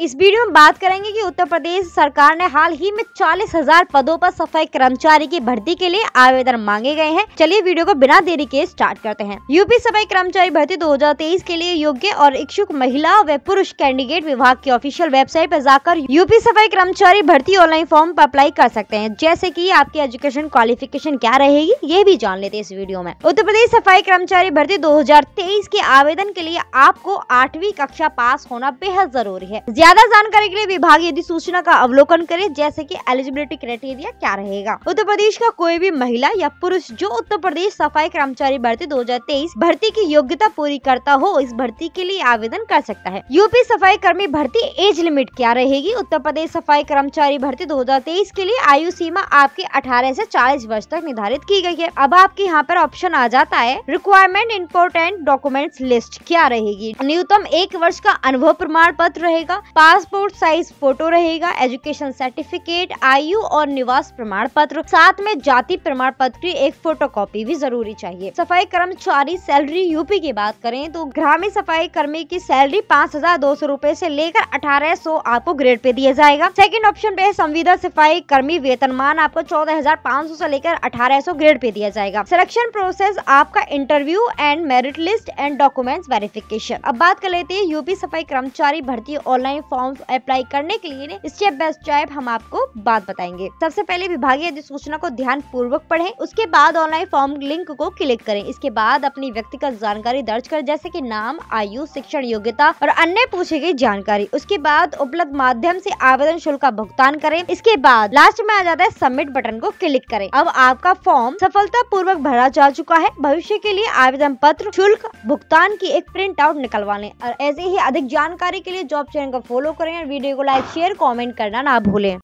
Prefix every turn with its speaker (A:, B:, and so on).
A: इस वीडियो में बात करेंगे कि उत्तर प्रदेश सरकार ने हाल ही में चालीस हजार पदों पर सफाई कर्मचारी की भर्ती के लिए आवेदन मांगे गए हैं चलिए वीडियो को बिना देरी के स्टार्ट करते हैं यूपी सफाई कर्मचारी भर्ती 2023 के लिए योग्य और इच्छुक महिला व पुरुष कैंडिडेट विभाग की ऑफिशियल वेबसाइट पर जाकर यूपी सफाई कर्मचारी भर्ती ऑनलाइन फॉर्म आरोप अप्लाई कर सकते हैं जैसे की आपकी एजुकेशन क्वालिफिकेशन क्या रहेगी ये भी जान लेते इस वीडियो में उत्तर प्रदेश सफाई कर्मचारी भर्ती दो के आवेदन के लिए आपको आठवीं कक्षा पास होना बेहद जरूरी है ज्यादा जानकारी के लिए विभाग यदि सूचना का अवलोकन करे जैसे की एलिजिबिलिटी क्राइटेरिया क्या रहेगा उत्तर प्रदेश का कोई भी महिला या पुरुष जो उत्तर प्रदेश सफाई कर्मचारी भर्ती 2023 भर्ती की योग्यता पूरी करता हो इस भर्ती के लिए आवेदन कर सकता है यूपी सफाई कर्मी भर्ती एज लिमिट क्या रहेगी उत्तर प्रदेश सफाई कर्मचारी भर्ती दो के लिए आयु सीमा आपके अठारह ऐसी चालीस वर्ष तक निर्धारित की गयी है अब आपके यहाँ पर ऑप्शन आ जाता है रिक्वायरमेंट इम्पोर्टेंट डॉक्यूमेंट लिस्ट क्या रहेगी न्यूनतम एक वर्ष का अनुभव प्रमाण पत्र रहेगा पासपोर्ट साइज फोटो रहेगा एजुकेशन सर्टिफिकेट आयु और निवास प्रमाण पत्र साथ में जाति प्रमाण पत्र की एक फोटो कॉपी भी जरूरी चाहिए सफाई कर्मचारी सैलरी यूपी की बात करें तो ग्रामीण सफाई कर्मी की सैलरी पाँच हजार दो सौ रूपए ऐसी लेकर अठारह सौ आपको ग्रेड पे दिया जाएगा सेकंड ऑप्शन पे है संविदा सफाई कर्मी वेतनमान आपको चौदह हजार पाँच सौ ऐसी लेकर अठारह सौ ग्रेड पे दिया जाएगा सिलेक्शन प्रोसेस आपका interview and merit list and documents verification अब बात कर लेते हैं यूपी सफाई कर्मचारी भर्ती ऑनलाइन फॉर्म अप्लाई करने के लिए स्टेप बाय स्टेप हम आपको बात बताएंगे सबसे पहले विभागीय अधिसूचना को ध्यान पूर्वक पढ़े उसके बाद ऑनलाइन फॉर्म लिंक को क्लिक करें इसके बाद अपनी व्यक्तिगत जानकारी दर्ज कर जैसे की नाम आयु शिक्षण योग्यता और अन्य पूछी गई जानकारी उसके बाद उपलब्ध माध्यम ऐसी आवेदन शुल्क का भुगतान करें इसके बाद लास्ट में आ जाता है सबमिट बटन को क्लिक करें अब आपका फॉर्म सफलता पूर्वक भरा जा चुका है भविष्य के लिए आवेदन पत्र शुल्क भुगतान की एक प्रिंट आउट निकलवा लें और ऐसे ही अधिक जानकारी के लिए जॉब चैनल का फॉलो करें और वीडियो को लाइक शेयर कॉमेंट करना ना भूलें